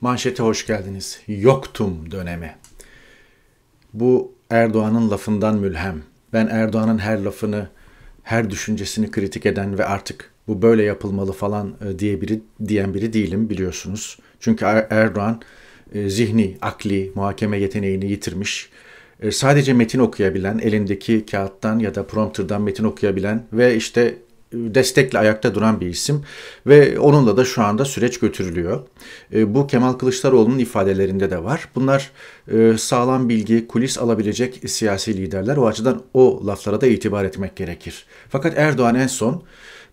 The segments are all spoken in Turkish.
Manşete hoş geldiniz. Yoktum döneme. Bu Erdoğan'ın lafından mülhem. Ben Erdoğan'ın her lafını, her düşüncesini kritik eden ve artık bu böyle yapılmalı falan e, diye biri diyen biri değilim biliyorsunuz. Çünkü er-, Erdoğan e, zihni, akli, muhakeme yeteneğini yitirmiş. E, sadece metin okuyabilen, elindeki kağıttan ya da prompterdan metin okuyabilen ve işte destekle ayakta duran bir isim ve onunla da şu anda süreç götürülüyor. E, bu Kemal Kılıçdaroğlu'nun ifadelerinde de var. Bunlar e, sağlam bilgi, kulis alabilecek siyasi liderler. O açıdan o laflara da itibar etmek gerekir. Fakat Erdoğan en son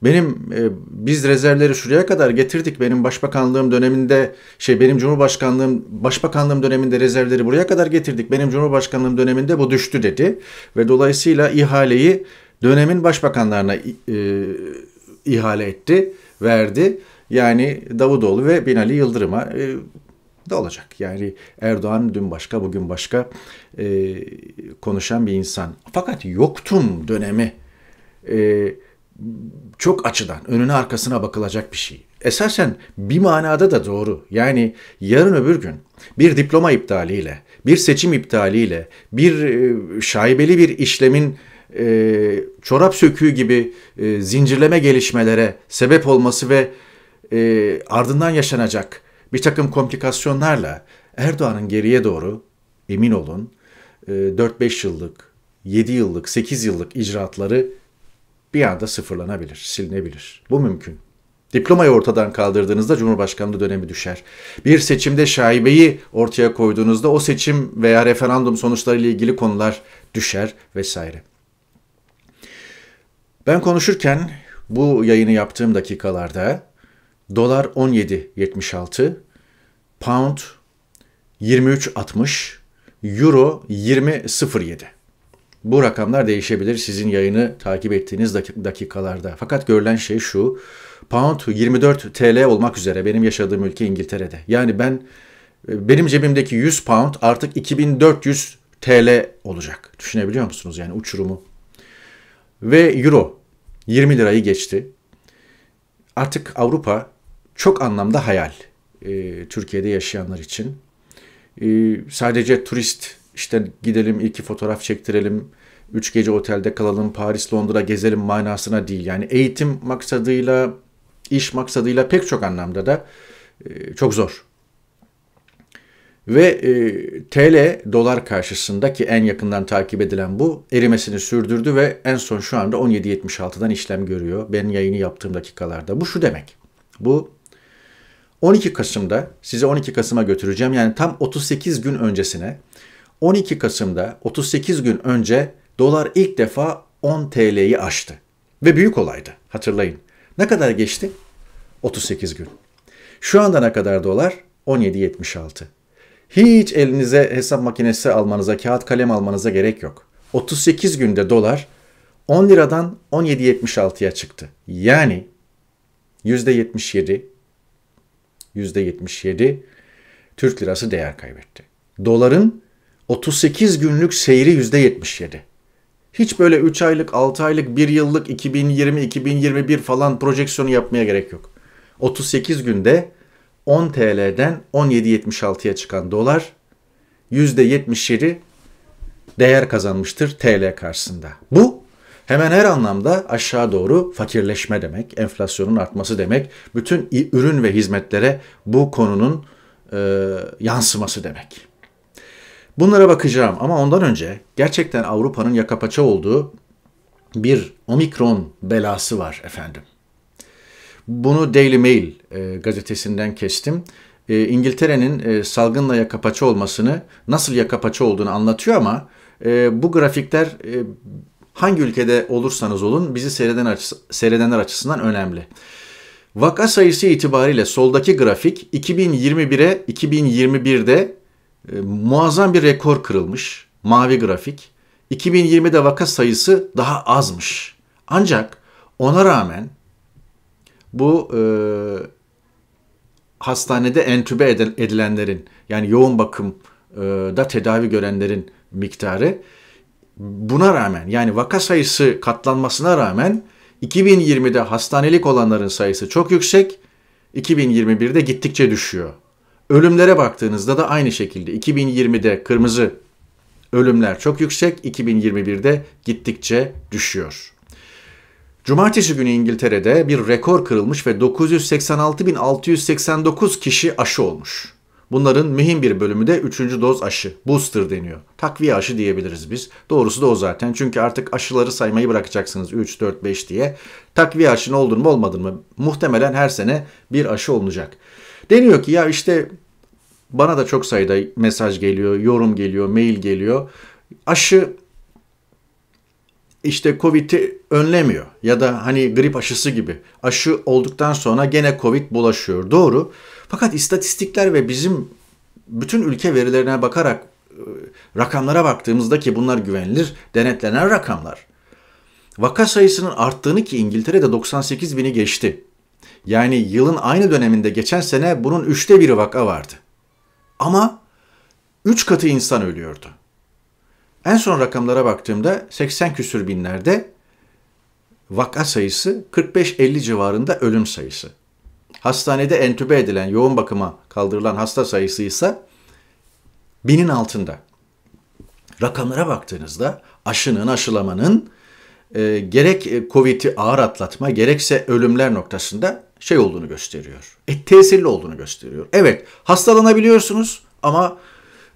benim e, biz rezervleri şuraya kadar getirdik. Benim başbakanlığım döneminde şey benim cumhurbaşkanlığım başbakanlığım döneminde rezervleri buraya kadar getirdik. Benim cumhurbaşkanlığım döneminde bu düştü dedi ve dolayısıyla ihaleyi dönemin başbakanlarına e, ihale etti, verdi. Yani Davutoğlu ve Binali Yıldırım'a e, da olacak. Yani Erdoğan dün başka bugün başka e, konuşan bir insan. Fakat yoktum dönemi e, çok açıdan önüne arkasına bakılacak bir şey. Esasen bir manada da doğru. Yani yarın öbür gün bir diploma iptaliyle, bir seçim iptaliyle, bir e, şaibeli bir işlemin e, çorap söküğü gibi e, zincirleme gelişmelere sebep olması ve e, ardından yaşanacak bir takım komplikasyonlarla Erdoğan'ın geriye doğru emin olun e, 4-5 yıllık, 7 yıllık, 8 yıllık icraatları bir anda sıfırlanabilir, silinebilir. Bu mümkün. Diplomayı ortadan kaldırdığınızda Cumhurbaşkanlığı dönemi düşer. Bir seçimde şaibeyi ortaya koyduğunuzda o seçim veya referandum sonuçlarıyla ilgili konular düşer vesaire. Ben konuşurken bu yayını yaptığım dakikalarda dolar 17.76, pound 23.60, euro 20.07. Bu rakamlar değişebilir sizin yayını takip ettiğiniz dakikalarda. Fakat görülen şey şu. Pound 24 TL olmak üzere benim yaşadığım ülke İngiltere'de. Yani ben e, benim cebimdeki 100 pound artık 2400 TL olacak. Düşünebiliyor musunuz yani uçurumu? Ve euro 20 lirayı geçti. Artık Avrupa çok anlamda hayal e, Türkiye'de yaşayanlar için. E, sadece turist işte gidelim iki fotoğraf çektirelim, üç gece otelde kalalım, Paris, Londra gezelim manasına değil. Yani eğitim maksadıyla, iş maksadıyla pek çok anlamda da e, çok zor. Ve e, TL dolar karşısındaki en yakından takip edilen bu erimesini sürdürdü ve en son şu anda 17.76'dan işlem görüyor. Ben yayını yaptığım dakikalarda. Bu şu demek. Bu 12 Kasım'da size 12 Kasım'a götüreceğim. Yani tam 38 gün öncesine 12 Kasım'da 38 gün önce dolar ilk defa 10 TL'yi aştı. Ve büyük olaydı hatırlayın. Ne kadar geçti? 38 gün. Şu anda ne kadar dolar? 17.76. Hiç elinize hesap makinesi almanıza, kağıt kalem almanıza gerek yok. 38 günde dolar 10 liradan 17.76'ya çıktı. Yani %77 %77 Türk lirası değer kaybetti. Doların 38 günlük seyri %77. Hiç böyle 3 aylık, 6 aylık, 1 yıllık 2020-2021 falan projeksiyonu yapmaya gerek yok. 38 günde 10 TL'den 17.76'ya çıkan dolar %77 değer kazanmıştır TL karşısında. Bu hemen her anlamda aşağı doğru fakirleşme demek, enflasyonun artması demek, bütün ürün ve hizmetlere bu konunun e, yansıması demek. Bunlara bakacağım ama ondan önce gerçekten Avrupa'nın yaka paça olduğu bir omikron belası var efendim. Bunu Daily Mail e, gazetesinden kestim. E, İngiltere'nin e, salgınla yakapaçı olmasını, nasıl yakapaçı olduğunu anlatıyor ama e, bu grafikler e, hangi ülkede olursanız olun bizi seyreden açısı, seyredenler açısından önemli. Vaka sayısı itibariyle soldaki grafik 2021'e 2021'de e, muazzam bir rekor kırılmış. Mavi grafik. 2020'de vaka sayısı daha azmış. Ancak ona rağmen bu e, hastanede entübe edilenlerin yani yoğun bakım e, da tedavi görenlerin miktarı. Buna rağmen yani vaka sayısı katlanmasına rağmen 2020'de hastanelik olanların sayısı çok yüksek, 2021'de gittikçe düşüyor. Ölümlere baktığınızda da aynı şekilde 2020'de kırmızı ölümler çok yüksek, 2021'de gittikçe düşüyor. Cumartesi günü İngiltere'de bir rekor kırılmış ve 986.689 kişi aşı olmuş. Bunların mühim bir bölümü de 3. doz aşı, booster deniyor. Takviye aşı diyebiliriz biz. Doğrusu da o zaten. Çünkü artık aşıları saymayı bırakacaksınız 3, 4, 5 diye. Takviye aşın oldun mu olmadı mı? Muhtemelen her sene bir aşı olunacak. Deniyor ki ya işte bana da çok sayıda mesaj geliyor, yorum geliyor, mail geliyor. Aşı işte Covid'i önlemiyor ya da hani grip aşısı gibi aşı olduktan sonra gene Covid bulaşıyor. Doğru. Fakat istatistikler ve bizim bütün ülke verilerine bakarak e, rakamlara baktığımızda ki bunlar güvenilir, denetlenen rakamlar. Vaka sayısının arttığını ki İngiltere'de 98 bini geçti. Yani yılın aynı döneminde geçen sene bunun üçte biri vaka vardı. Ama üç katı insan ölüyordu. En son rakamlara baktığımda 80 küsür binlerde vaka sayısı 45-50 civarında ölüm sayısı. Hastanede entübe edilen, yoğun bakıma kaldırılan hasta sayısı ise binin altında. Rakamlara baktığınızda aşının, aşılamanın e, gerek e, Covid'i ağır atlatma gerekse ölümler noktasında şey olduğunu gösteriyor. E, tesirli olduğunu gösteriyor. Evet hastalanabiliyorsunuz ama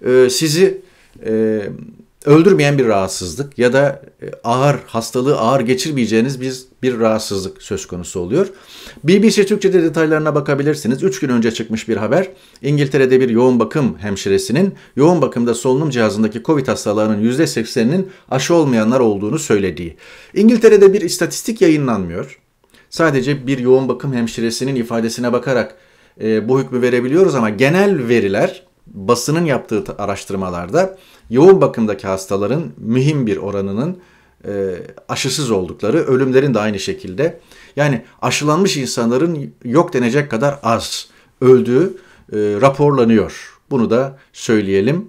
e, sizi e, öldürmeyen bir rahatsızlık ya da e, ağır hastalığı ağır geçirmeyeceğiniz bir, bir rahatsızlık söz konusu oluyor. BBC Türkçe'de detaylarına bakabilirsiniz. 3 gün önce çıkmış bir haber. İngiltere'de bir yoğun bakım hemşiresinin yoğun bakımda solunum cihazındaki Covid hastalarının %80'inin aşı olmayanlar olduğunu söylediği. İngiltere'de bir istatistik yayınlanmıyor. Sadece bir yoğun bakım hemşiresinin ifadesine bakarak e, bu hükmü verebiliyoruz ama genel veriler basının yaptığı araştırmalarda yoğun bakımdaki hastaların mühim bir oranının e, aşısız oldukları, ölümlerin de aynı şekilde. Yani aşılanmış insanların yok denecek kadar az öldüğü e, raporlanıyor. Bunu da söyleyelim.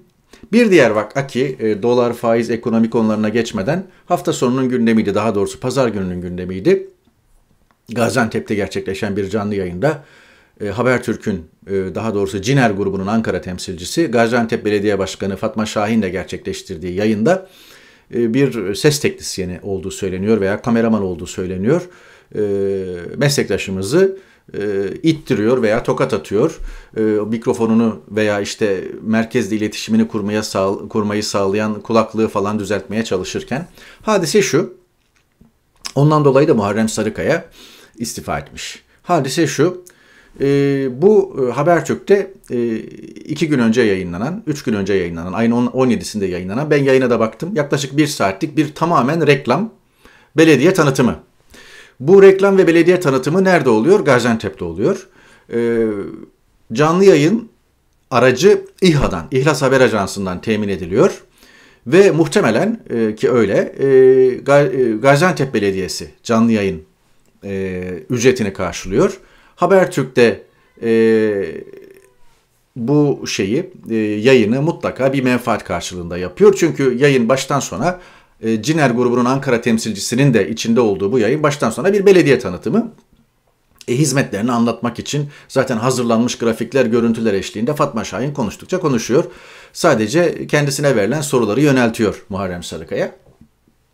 Bir diğer vaka ki e, dolar faiz ekonomik konularına geçmeden hafta sonunun gündemiydi. Daha doğrusu pazar gününün gündemiydi. Gaziantep'te gerçekleşen bir canlı yayında e, Habertürk'ün e, daha doğrusu Ciner grubunun Ankara temsilcisi Gaziantep Belediye Başkanı Fatma Şahin ile gerçekleştirdiği yayında e, bir ses teknisyeni olduğu söyleniyor veya kameraman olduğu söyleniyor. E, meslektaşımızı e, ittiriyor veya tokat atıyor. E, mikrofonunu veya işte merkezde iletişimini kurmaya sağ, kurmayı sağlayan kulaklığı falan düzeltmeye çalışırken hadise şu. Ondan dolayı da Muharrem Sarıkaya istifa etmiş. Hadise şu. E, bu e, Habertürk'te e, iki gün önce yayınlanan, üç gün önce yayınlanan, ayın 17'sinde yayınlanan, ben yayına da baktım. Yaklaşık bir saatlik bir tamamen reklam, belediye tanıtımı. Bu reklam ve belediye tanıtımı nerede oluyor? Gaziantep'te oluyor. E, canlı yayın aracı İHA'dan, İhlas Haber Ajansı'ndan temin ediliyor. Ve muhtemelen e, ki öyle e, e Gaziantep Belediyesi canlı yayın e, ücretini karşılıyor. Habertürk'te e, bu şeyi e, yayını mutlaka bir menfaat karşılığında yapıyor. Çünkü yayın baştan sona e, Ciner grubunun Ankara temsilcisinin de içinde olduğu bu yayın baştan sona bir belediye tanıtımı. E, hizmetlerini anlatmak için zaten hazırlanmış grafikler, görüntüler eşliğinde Fatma Şahin konuştukça konuşuyor. Sadece kendisine verilen soruları yöneltiyor Muharrem Sarıkaya.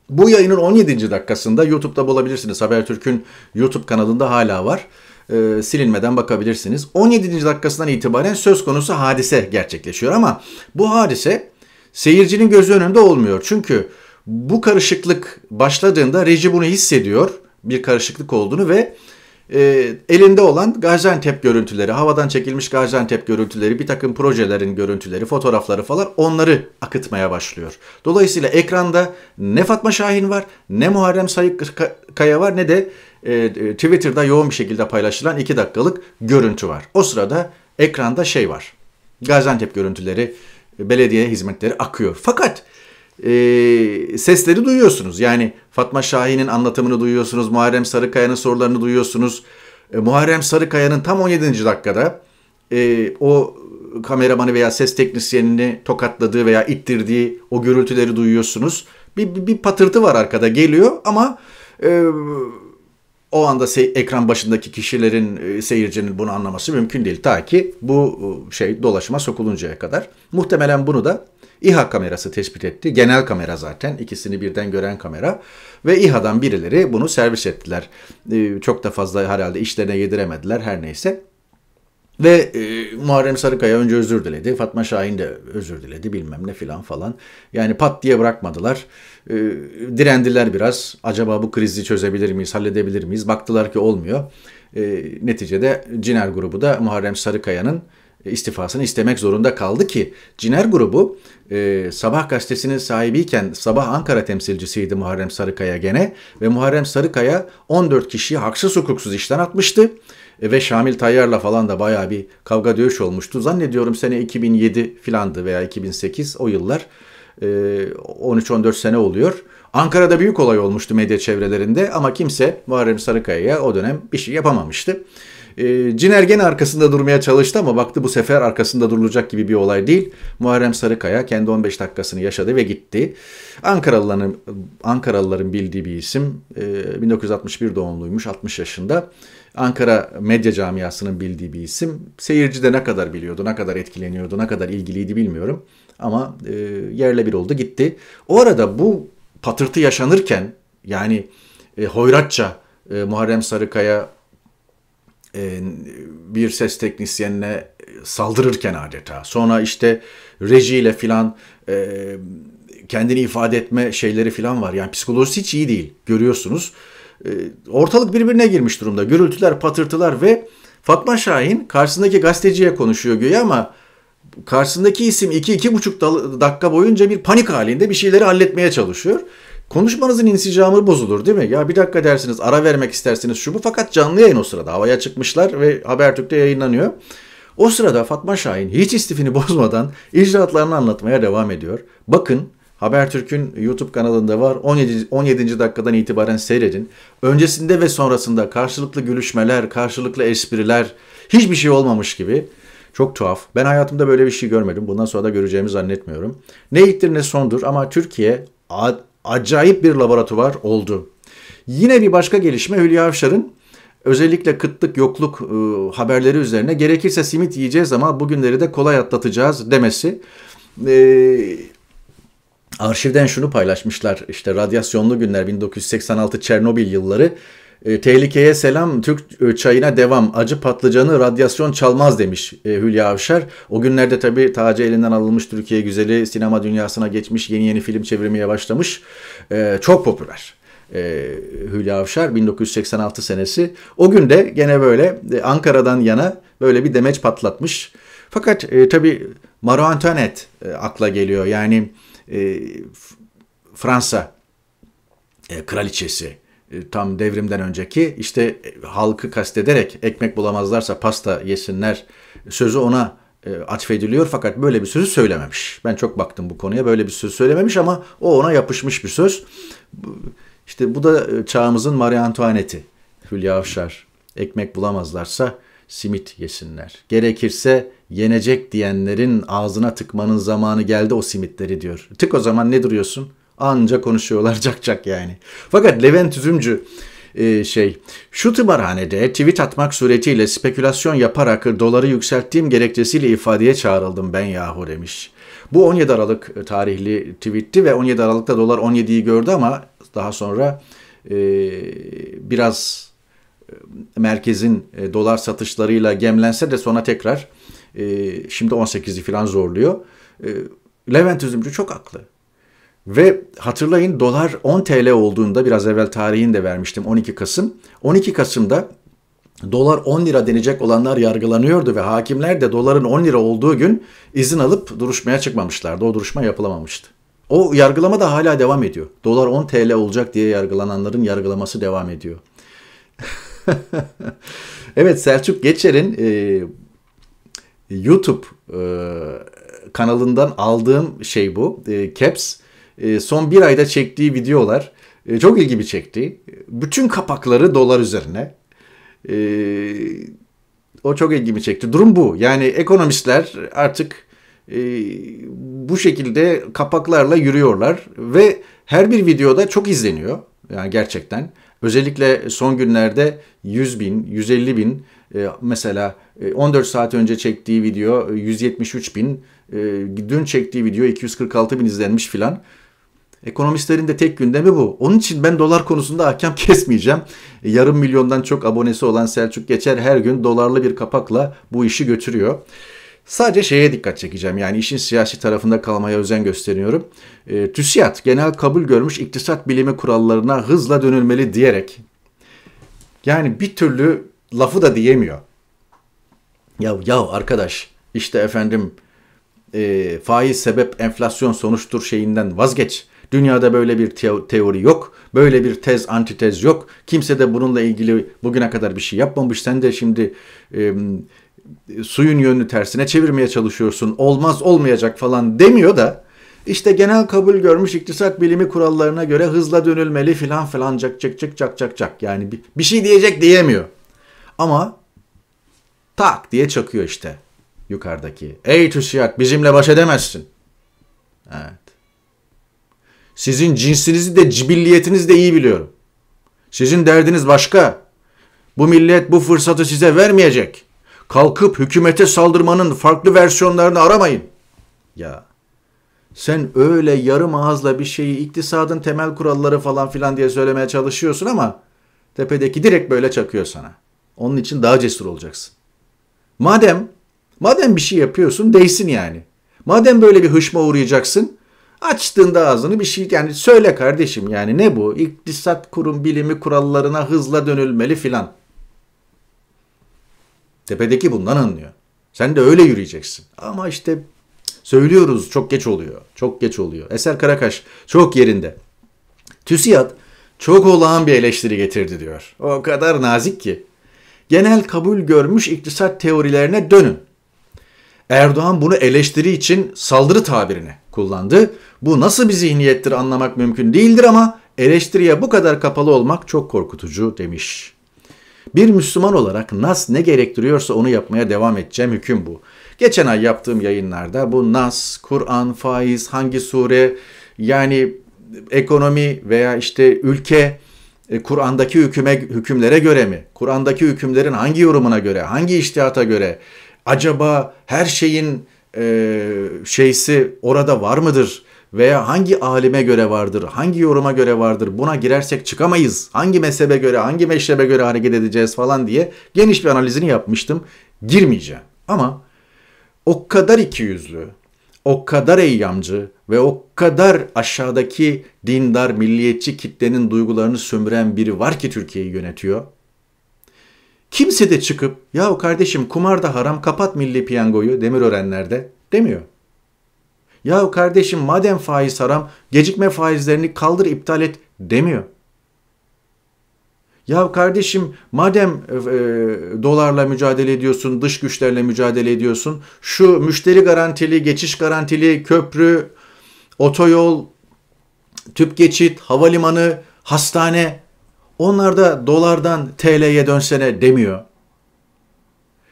Bu yayının 17. dakikasında YouTube'da bulabilirsiniz. Habertürk'ün YouTube kanalında hala var e, silinmeden bakabilirsiniz. 17. dakikasından itibaren söz konusu hadise gerçekleşiyor ama bu hadise seyircinin gözü önünde olmuyor. Çünkü bu karışıklık başladığında reji bunu hissediyor bir karışıklık olduğunu ve e, elinde olan Gaziantep görüntüleri, havadan çekilmiş Gaziantep görüntüleri, bir takım projelerin görüntüleri, fotoğrafları falan onları akıtmaya başlıyor. Dolayısıyla ekranda ne Fatma Şahin var, ne Muharrem Sayık Kaya var ne de e, e, Twitter'da yoğun bir şekilde paylaşılan 2 dakikalık görüntü var. O sırada ekranda şey var. Gaziantep görüntüleri, e, belediye hizmetleri akıyor. Fakat e, sesleri duyuyorsunuz. Yani Fatma Şahin'in anlatımını duyuyorsunuz. Muharrem Sarıkaya'nın sorularını duyuyorsunuz. E, Muharrem Sarıkaya'nın tam 17. dakikada e, o kameramanı veya ses teknisyenini tokatladığı veya ittirdiği o gürültüleri duyuyorsunuz. Bir, bir, bir patırtı var arkada geliyor ama e, o anda se- ekran başındaki kişilerin, e, seyircinin bunu anlaması mümkün değil. Ta ki bu e, şey dolaşıma sokuluncaya kadar. Muhtemelen bunu da İHA kamerası tespit etti. Genel kamera zaten. ikisini birden gören kamera. Ve İHA'dan birileri bunu servis ettiler. E, çok da fazla herhalde işlerine yediremediler her neyse. Ve e, Muharrem Sarıkaya önce özür diledi. Fatma Şahin de özür diledi bilmem ne filan falan. Yani pat diye bırakmadılar e, direndiler biraz. Acaba bu krizi çözebilir miyiz, halledebilir miyiz? Baktılar ki olmuyor. E, neticede Ciner grubu da Muharrem Sarıkaya'nın e, istifasını istemek zorunda kaldı ki Ciner grubu e, Sabah gazetesinin sahibiyken Sabah Ankara temsilcisiydi Muharrem Sarıkaya gene ve Muharrem Sarıkaya 14 kişiyi haksız hukuksuz işten atmıştı e, ve Şamil Tayyar'la falan da baya bir kavga dövüş olmuştu. Zannediyorum sene 2007 filandı veya 2008 o yıllar. 13-14 ee, sene oluyor. Ankara'da büyük olay olmuştu medya çevrelerinde ama kimse Muharrem Sarıkaya'ya o dönem bir şey yapamamıştı. Ee, Ciner gene arkasında durmaya çalıştı ama baktı bu sefer arkasında durulacak gibi bir olay değil. Muharrem Sarıkaya kendi 15 dakikasını yaşadı ve gitti. Ankaralıların, Ankaralıların bildiği bir isim. 1961 e, doğumluymuş, 60 yaşında. Ankara medya camiasının bildiği bir isim. Seyirci de ne kadar biliyordu, ne kadar etkileniyordu, ne kadar ilgiliydi bilmiyorum. Ama e, yerle bir oldu gitti. O arada bu patırtı yaşanırken yani e, hoyratça e, Muharrem Sarıkaya e, bir ses teknisyenine saldırırken adeta sonra işte rejiyle filan e, kendini ifade etme şeyleri filan var. Yani psikolojisi hiç iyi değil görüyorsunuz. E, ortalık birbirine girmiş durumda. Gürültüler, patırtılar ve Fatma Şahin karşısındaki gazeteciye konuşuyor güya ama karşısındaki isim 2-2,5 dakika boyunca bir panik halinde bir şeyleri halletmeye çalışıyor. Konuşmanızın insicamı bozulur değil mi? Ya bir dakika dersiniz, ara vermek istersiniz şu bu fakat canlı yayın o sırada. Havaya çıkmışlar ve Habertürk'te yayınlanıyor. O sırada Fatma Şahin hiç istifini bozmadan icraatlarını anlatmaya devam ediyor. Bakın Habertürk'ün YouTube kanalında var. 17. 17. dakikadan itibaren seyredin. Öncesinde ve sonrasında karşılıklı gülüşmeler, karşılıklı espriler, hiçbir şey olmamış gibi çok tuhaf. Ben hayatımda böyle bir şey görmedim. Bundan sonra da göreceğimi zannetmiyorum. Ne ilktir ne sondur ama Türkiye acayip bir laboratuvar oldu. Yine bir başka gelişme Hülya Avşar'ın özellikle kıtlık, yokluk e, haberleri üzerine gerekirse simit yiyeceğiz ama bugünleri de kolay atlatacağız demesi. E, arşivden şunu paylaşmışlar işte radyasyonlu günler 1986 Çernobil yılları e, tehlikeye selam, Türk e, çayına devam, acı patlıcanı radyasyon çalmaz demiş e, Hülya Avşar. O günlerde tabii tacı elinden alınmış Türkiye güzeli sinema dünyasına geçmiş, yeni yeni film çevirmeye başlamış. E, çok popüler e, Hülya Avşar 1986 senesi. O gün de gene böyle e, Ankara'dan yana böyle bir demeç patlatmış. Fakat e, tabii Marie Antoinette e, akla geliyor. Yani e, Fransa e, kraliçesi e, tam devrimden önceki işte e, halkı kastederek ekmek bulamazlarsa pasta yesinler sözü ona e, atfediliyor fakat böyle bir sözü söylememiş. Ben çok baktım bu konuya böyle bir söz söylememiş ama o ona yapışmış bir söz. İşte bu da çağımızın Marie Antoinette'i. Hülya Avşar ekmek bulamazlarsa simit yesinler. Gerekirse yenecek diyenlerin ağzına tıkmanın zamanı geldi o simitleri diyor. Tık o zaman ne duruyorsun? Anca konuşuyorlar cak cak yani. Fakat Levent Üzümcü e, şey şu tımarhanede tweet atmak suretiyle spekülasyon yaparak doları yükselttiğim gerekçesiyle ifadeye çağrıldım ben yahu demiş. Bu 17 Aralık e, tarihli tweetti ve 17 Aralık'ta dolar 17'yi gördü ama daha sonra e, biraz e, merkezin e, dolar satışlarıyla gemlense de sonra tekrar e, şimdi 18'i falan zorluyor. E, Levent Üzümcü çok haklı. Ve hatırlayın dolar 10 TL olduğunda biraz evvel tarihini de vermiştim 12 Kasım. 12 Kasım'da dolar 10 lira denecek olanlar yargılanıyordu ve hakimler de doların 10 lira olduğu gün izin alıp duruşmaya çıkmamışlardı. O duruşma yapılamamıştı. O yargılama da hala devam ediyor. Dolar 10 TL olacak diye yargılananların yargılaması devam ediyor. evet Selçuk Geçer'in e, YouTube e, kanalından aldığım şey bu. E, Caps ee, son bir ayda çektiği videolar e, çok ilgimi çekti. Bütün kapakları dolar üzerine. Ee, o çok ilgimi çekti. Durum bu. Yani ekonomistler artık e, bu şekilde kapaklarla yürüyorlar ve her bir videoda çok izleniyor. Yani gerçekten. Özellikle son günlerde 100 bin, 150 bin e, mesela 14 saat önce çektiği video 173 bin, dün çektiği video 246 bin izlenmiş filan. Ekonomistlerin de tek gündemi bu. Onun için ben dolar konusunda hakem kesmeyeceğim. E, yarım milyondan çok abonesi olan Selçuk Geçer her gün dolarlı bir kapakla bu işi götürüyor. Sadece şeye dikkat çekeceğim. Yani işin siyasi tarafında kalmaya özen gösteriyorum. E, TÜSİAD genel kabul görmüş iktisat bilimi kurallarına hızla dönülmeli diyerek yani bir türlü lafı da diyemiyor. Ya ya arkadaş işte efendim e, faiz sebep enflasyon sonuçtur şeyinden vazgeç. Dünyada böyle bir teori yok. Böyle bir tez, antitez yok. Kimse de bununla ilgili bugüne kadar bir şey yapmamış. Sen de şimdi e, suyun yönünü tersine çevirmeye çalışıyorsun. Olmaz olmayacak falan demiyor da işte genel kabul görmüş iktisat bilimi kurallarına göre hızla dönülmeli filan filan cak cak cak cak cak cak. Yani bir, bir şey diyecek diyemiyor. Ama tak diye çakıyor işte yukarıdaki. Ey tüsiyat, bizimle baş edemezsin. He. Sizin cinsinizi de cibilliyetinizi de iyi biliyorum. Sizin derdiniz başka. Bu millet bu fırsatı size vermeyecek. Kalkıp hükümete saldırmanın farklı versiyonlarını aramayın. Ya sen öyle yarım ağızla bir şeyi iktisadın temel kuralları falan filan diye söylemeye çalışıyorsun ama tepedeki direkt böyle çakıyor sana. Onun için daha cesur olacaksın. Madem madem bir şey yapıyorsun değsin yani. Madem böyle bir hışma uğrayacaksın Açtığında ağzını bir şey yani söyle kardeşim yani ne bu? İktisat kurum bilimi kurallarına hızla dönülmeli filan. Tepedeki bundan anlıyor. Sen de öyle yürüyeceksin. Ama işte söylüyoruz çok geç oluyor. Çok geç oluyor. Eser Karakaş çok yerinde. TÜSİAD çok olağan bir eleştiri getirdi diyor. O kadar nazik ki. Genel kabul görmüş iktisat teorilerine dönün. Erdoğan bunu eleştiri için saldırı tabirini kullandı. Bu nasıl bir zihniyettir anlamak mümkün değildir ama eleştiriye bu kadar kapalı olmak çok korkutucu demiş. Bir Müslüman olarak nas ne gerektiriyorsa onu yapmaya devam edeceğim hüküm bu. Geçen ay yaptığım yayınlarda bu nas, Kur'an, faiz, hangi sure yani ekonomi veya işte ülke e, Kur'an'daki hüküme, hükümlere göre mi? Kur'an'daki hükümlerin hangi yorumuna göre, hangi iştihata göre Acaba her şeyin e, şeysi orada var mıdır? Veya hangi alime göre vardır? Hangi yoruma göre vardır? Buna girersek çıkamayız. Hangi mezhebe göre, hangi meşrebe göre hareket edeceğiz falan diye geniş bir analizini yapmıştım. Girmeyeceğim. Ama o kadar ikiyüzlü, o kadar eyyamcı ve o kadar aşağıdaki dindar, milliyetçi kitlenin duygularını sömüren biri var ki Türkiye'yi yönetiyor. Kimse de çıkıp yahu kardeşim kumar da haram kapat milli piyangoyu Demirörenler'de demiyor. Yahu kardeşim madem faiz haram gecikme faizlerini kaldır iptal et demiyor. Ya kardeşim madem e, e, dolarla mücadele ediyorsun, dış güçlerle mücadele ediyorsun, şu müşteri garantili, geçiş garantili, köprü, otoyol, tüp geçit, havalimanı, hastane onlar da dolardan TL'ye dönsene demiyor.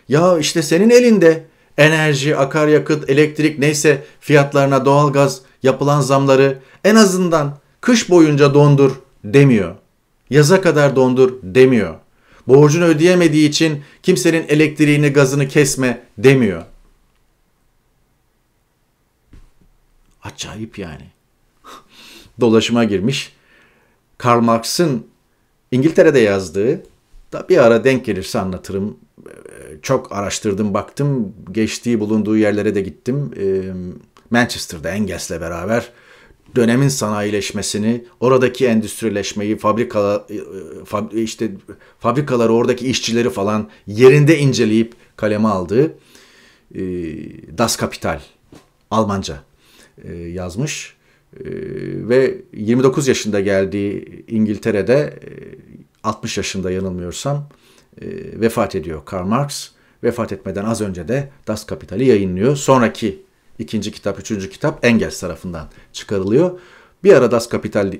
Ya işte senin elinde enerji, akaryakıt, elektrik neyse fiyatlarına doğalgaz yapılan zamları en azından kış boyunca dondur demiyor. Yaza kadar dondur demiyor. Borcunu ödeyemediği için kimsenin elektriğini, gazını kesme demiyor. Acayip yani. Dolaşıma girmiş. Karl Marx'ın İngiltere'de yazdığı da bir ara denk gelirse anlatırım. Ee, çok araştırdım, baktım. Geçtiği bulunduğu yerlere de gittim. Ee, Manchester'da Engels'le beraber dönemin sanayileşmesini, oradaki endüstrileşmeyi, fabrika e, e, fabri, işte fabrikaları, oradaki işçileri falan yerinde inceleyip kaleme aldığı e, Das Kapital Almanca yazmış. Ee, ve 29 yaşında geldiği İngiltere'de 60 e, yaşında yanılmıyorsam e, vefat ediyor Karl Marx. Vefat etmeden az önce de Das Kapital'i yayınlıyor. Sonraki ikinci kitap, üçüncü kitap Engels tarafından çıkarılıyor. Bir ara Das Kapital e,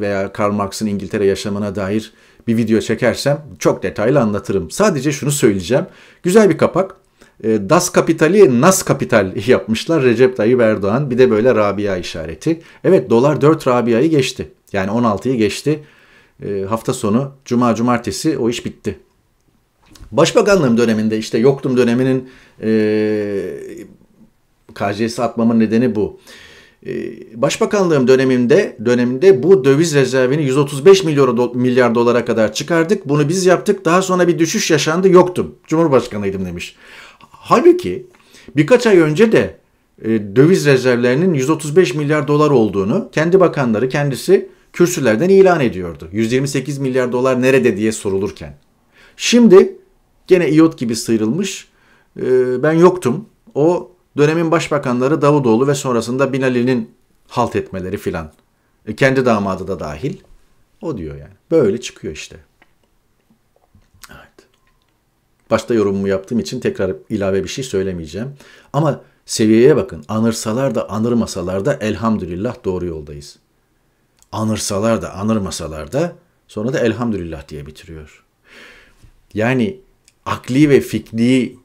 veya Karl Marx'ın İngiltere yaşamına dair bir video çekersem çok detaylı anlatırım. Sadece şunu söyleyeceğim. Güzel bir kapak. Ee, das Kapital'i Nas Kapital yapmışlar Recep Tayyip Erdoğan. Bir de böyle Rabia işareti. Evet dolar 4 Rabia'yı geçti. Yani 16'yı geçti. E, hafta sonu Cuma Cumartesi o iş bitti. Başbakanlığım döneminde işte yoktum döneminin e, ee, KCS'i atmamın nedeni bu. E, başbakanlığım döneminde döneminde bu döviz rezervini 135 milyar, do, milyar dolara kadar çıkardık. Bunu biz yaptık. Daha sonra bir düşüş yaşandı. Yoktum. Cumhurbaşkanıydım demiş. Halbuki birkaç ay önce de e, döviz rezervlerinin 135 milyar dolar olduğunu kendi bakanları kendisi kürsülerden ilan ediyordu. 128 milyar dolar nerede diye sorulurken. Şimdi gene iot gibi sıyrılmış e, ben yoktum. O dönemin başbakanları Davutoğlu ve sonrasında Binali'nin halt etmeleri filan. E, kendi damadı da dahil. O diyor yani. Böyle çıkıyor işte. Başta yorumumu yaptığım için tekrar ilave bir şey söylemeyeceğim. Ama seviyeye bakın. Anırsalar da anırmasalar da elhamdülillah doğru yoldayız. Anırsalar da anırmasalar da sonra da elhamdülillah diye bitiriyor. Yani akli ve fikri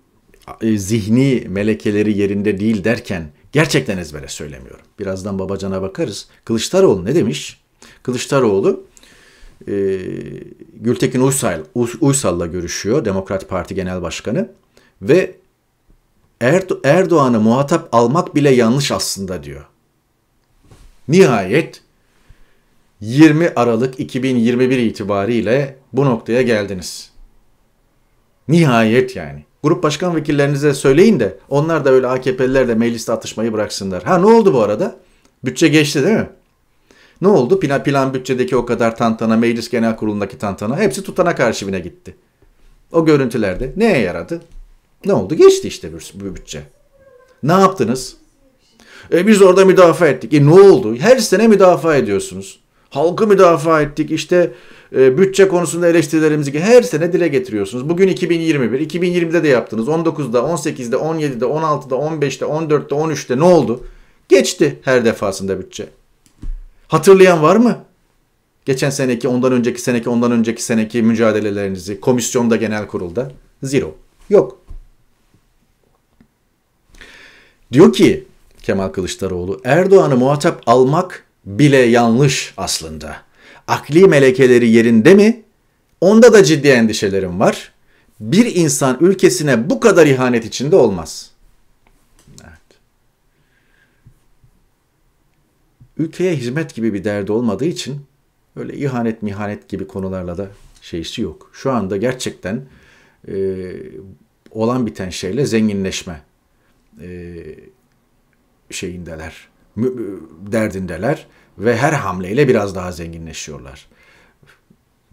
e, zihni melekeleri yerinde değil derken gerçekten ezbere söylemiyorum. Birazdan babacana bakarız. Kılıçdaroğlu ne demiş? Kılıçdaroğlu e, Gültekin Uysal, Uysal'la görüşüyor Demokrat Parti Genel Başkanı ve Erdoğan'ı muhatap almak bile yanlış aslında diyor. Nihayet 20 Aralık 2021 itibariyle bu noktaya geldiniz. Nihayet yani. Grup başkan vekillerinize söyleyin de onlar da öyle AKP'liler de mecliste atışmayı bıraksınlar. Ha ne oldu bu arada? Bütçe geçti değil mi? Ne oldu? Plan, plan bütçedeki o kadar tantana, meclis genel kurulundaki tantana hepsi tutanak arşivine gitti. O görüntülerde neye yaradı? Ne oldu? Geçti işte bu bütçe. Ne yaptınız? E biz orada müdafaa ettik. E ne oldu? Her sene müdafaa ediyorsunuz. Halkı müdafaa ettik. İşte e, bütçe konusunda eleştirilerimizi her sene dile getiriyorsunuz. Bugün 2021. 2020'de de yaptınız. 19'da, 18'de, 17'de, 16'da, 15'te, 14'te, 13'te ne oldu? Geçti her defasında bütçe. Hatırlayan var mı? Geçen seneki, ondan önceki seneki, ondan önceki seneki mücadelelerinizi komisyonda, genel kurulda. Zero. Yok. Diyor ki Kemal Kılıçdaroğlu Erdoğan'ı muhatap almak bile yanlış aslında. Akli melekeleri yerinde mi? Onda da ciddi endişelerim var. Bir insan ülkesine bu kadar ihanet içinde olmaz.'' ülkeye hizmet gibi bir derdi olmadığı için öyle ihanet mihanet gibi konularla da şeysi yok. Şu anda gerçekten e, olan biten şeyle zenginleşme e, şeyindeler, e, derdindeler ve her hamleyle biraz daha zenginleşiyorlar.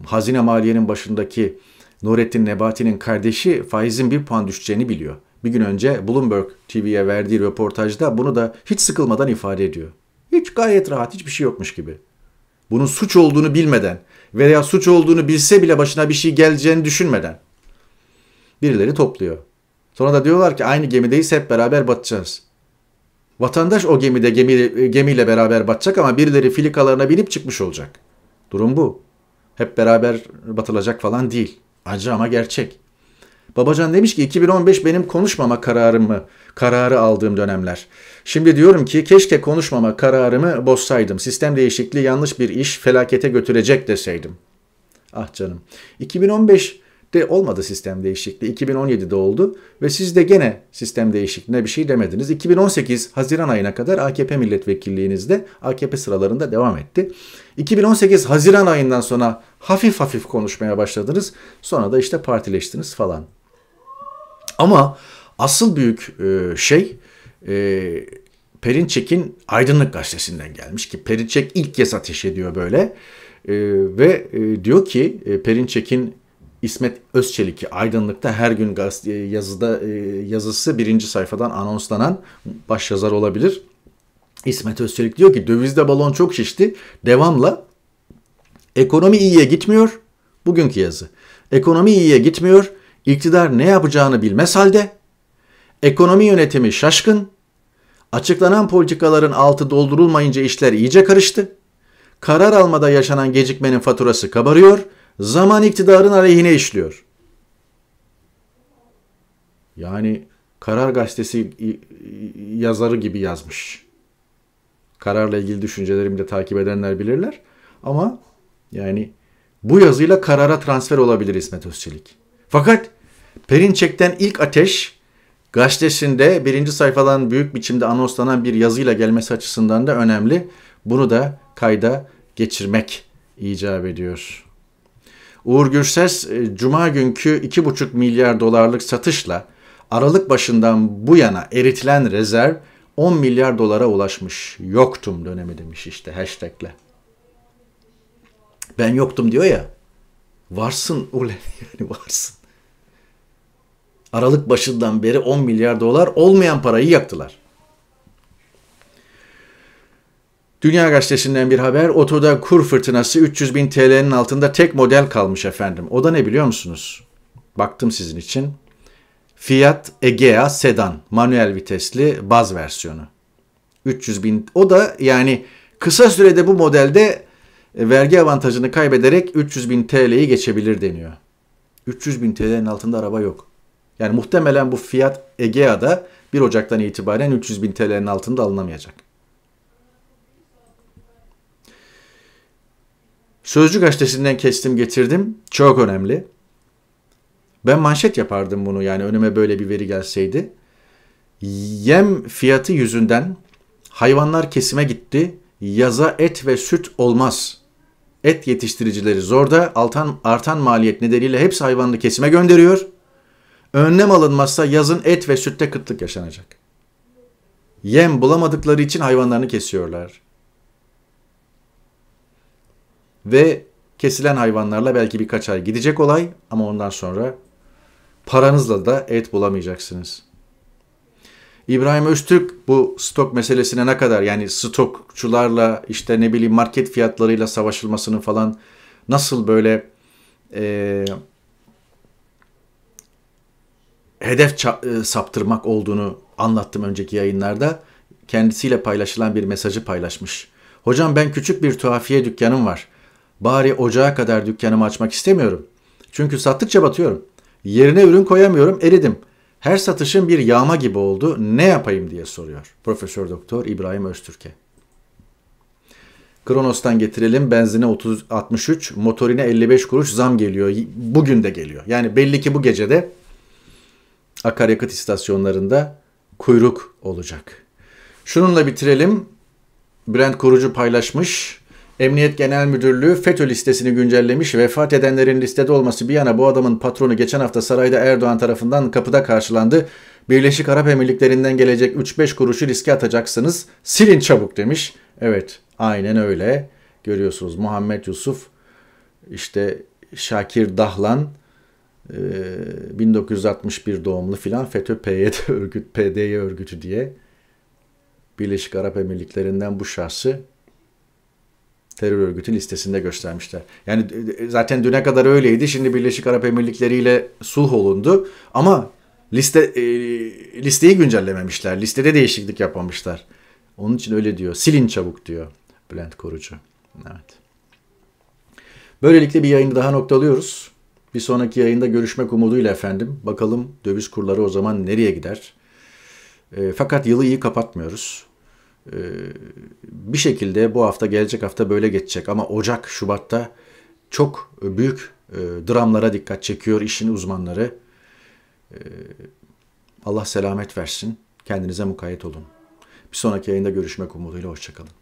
Hazine Maliye'nin başındaki Nurettin Nebati'nin kardeşi faizin bir puan düşeceğini biliyor. Bir gün önce Bloomberg TV'ye verdiği röportajda bunu da hiç sıkılmadan ifade ediyor. Hiç gayet rahat, hiçbir şey yokmuş gibi. Bunun suç olduğunu bilmeden veya suç olduğunu bilse bile başına bir şey geleceğini düşünmeden birileri topluyor. Sonra da diyorlar ki aynı gemideyiz hep beraber batacağız. Vatandaş o gemide gemi, gemiyle beraber batacak ama birileri filikalarına binip çıkmış olacak. Durum bu. Hep beraber batılacak falan değil. Acı ama gerçek. Babacan demiş ki 2015 benim konuşmama kararımı kararı aldığım dönemler. Şimdi diyorum ki keşke konuşmama kararımı bozsaydım. Sistem değişikliği yanlış bir iş felakete götürecek deseydim. Ah canım. 2015 de olmadı sistem değişikliği. 2017'de oldu ve siz de gene sistem değişikliğine bir şey demediniz. 2018 Haziran ayına kadar AKP milletvekilliğinizde AKP sıralarında devam etti. 2018 Haziran ayından sonra hafif hafif konuşmaya başladınız. Sonra da işte partileştiniz falan. Ama asıl büyük e, şey e, Perinçek'in Aydınlık Gazetesi'nden gelmiş ki Perinçek ilk kez ateş ediyor böyle e, ve diyor ki Perinçek'in İsmet Özçelik'i Aydınlık'ta her gün gazete, yazıda yazısı birinci sayfadan anonslanan başyazar olabilir. İsmet Özçelik diyor ki dövizde balon çok şişti. Devamla ekonomi iyiye gitmiyor. Bugünkü yazı. Ekonomi iyiye gitmiyor. İktidar ne yapacağını bilmez halde Ekonomi yönetimi şaşkın. Açıklanan politikaların altı doldurulmayınca işler iyice karıştı. Karar almada yaşanan gecikmenin faturası kabarıyor. Zaman iktidarın aleyhine işliyor. Yani Karar Gazetesi yazarı gibi yazmış. Kararla ilgili düşüncelerimi de takip edenler bilirler. Ama yani bu yazıyla karara transfer olabilir İsmet Özçelik. Fakat Perinçek'ten ilk ateş Gazetesinde birinci sayfadan büyük biçimde anonslanan bir yazıyla gelmesi açısından da önemli. Bunu da kayda geçirmek icap ediyor. Uğur Gürses, e, Cuma günkü 2,5 milyar dolarlık satışla Aralık başından bu yana eritilen rezerv 10 milyar dolara ulaşmış. Yoktum dönemi demiş işte hashtagle. Ben yoktum diyor ya. Varsın ulan yani varsın. Aralık başından beri 10 milyar dolar olmayan parayı yaktılar. Dünya Gazetesi'nden bir haber. Oto'da kur fırtınası 300 bin TL'nin altında tek model kalmış efendim. O da ne biliyor musunuz? Baktım sizin için. Fiat Egea sedan manuel vitesli baz versiyonu. 300 bin o da yani kısa sürede bu modelde e, vergi avantajını kaybederek 300 bin TL'yi geçebilir deniyor. 300 bin TL'nin altında araba yok. Yani muhtemelen bu fiyat Egea'da 1 Ocak'tan itibaren 300 bin TL'nin altında alınamayacak. Sözcü gazetesinden kestim getirdim. Çok önemli. Ben manşet yapardım bunu yani önüme böyle bir veri gelseydi. Yem fiyatı yüzünden hayvanlar kesime gitti. Yaza et ve süt olmaz. Et yetiştiricileri zorda. Altan, artan maliyet nedeniyle hepsi hayvanını kesime gönderiyor. Önlem alınmazsa yazın et ve sütte kıtlık yaşanacak. Yem bulamadıkları için hayvanlarını kesiyorlar. Ve kesilen hayvanlarla belki birkaç ay gidecek olay ama ondan sonra paranızla da et bulamayacaksınız. İbrahim Öztürk bu stok meselesine ne kadar yani stokçularla işte ne bileyim market fiyatlarıyla savaşılmasının falan nasıl böyle e, hedef e, saptırmak olduğunu anlattım önceki yayınlarda. Kendisiyle paylaşılan bir mesajı paylaşmış. Hocam ben küçük bir tuhafiye dükkanım var. Bari ocağa kadar dükkanımı açmak istemiyorum. Çünkü sattıkça batıyorum. Yerine ürün koyamıyorum, eridim. Her satışım bir yağma gibi oldu. Ne yapayım diye soruyor Profesör Doktor İbrahim Öztürk'e. Kronos'tan getirelim. Benzine 30 63, motorine 55 kuruş zam geliyor. Bugün de geliyor. Yani belli ki bu gecede akaryakıt istasyonlarında kuyruk olacak. Şununla bitirelim. Brent Kurucu paylaşmış. Emniyet Genel Müdürlüğü FETÖ listesini güncellemiş. Vefat edenlerin listede olması bir yana bu adamın patronu geçen hafta sarayda Erdoğan tarafından kapıda karşılandı. Birleşik Arap Emirlikleri'nden gelecek 3-5 kuruşu riske atacaksınız. Silin çabuk demiş. Evet aynen öyle. Görüyorsunuz Muhammed Yusuf işte Şakir Dahlan 1961 ee, doğumlu filan FETÖ PYD örgüt PDY örgütü diye Birleşik Arap Emirlikleri'nden bu şahsı terör örgütü listesinde göstermişler. Yani e, e, zaten düne kadar öyleydi. Şimdi Birleşik Arap Emirlikleri ile sulh olundu ama liste e, listeyi güncellememişler. Listede değişiklik yapmamışlar. Onun için öyle diyor. Silin çabuk diyor Bülent Korucu. Evet. Böylelikle bir yayını daha noktalıyoruz. Bir sonraki yayında görüşmek umuduyla efendim. Bakalım döviz kurları o zaman nereye gider? E, fakat yılı iyi kapatmıyoruz. E, bir şekilde bu hafta gelecek hafta böyle geçecek ama Ocak, Şubat'ta çok büyük e, dramlara dikkat çekiyor işin uzmanları. E, Allah selamet versin. Kendinize mukayyet olun. Bir sonraki yayında görüşmek umuduyla. Hoşçakalın.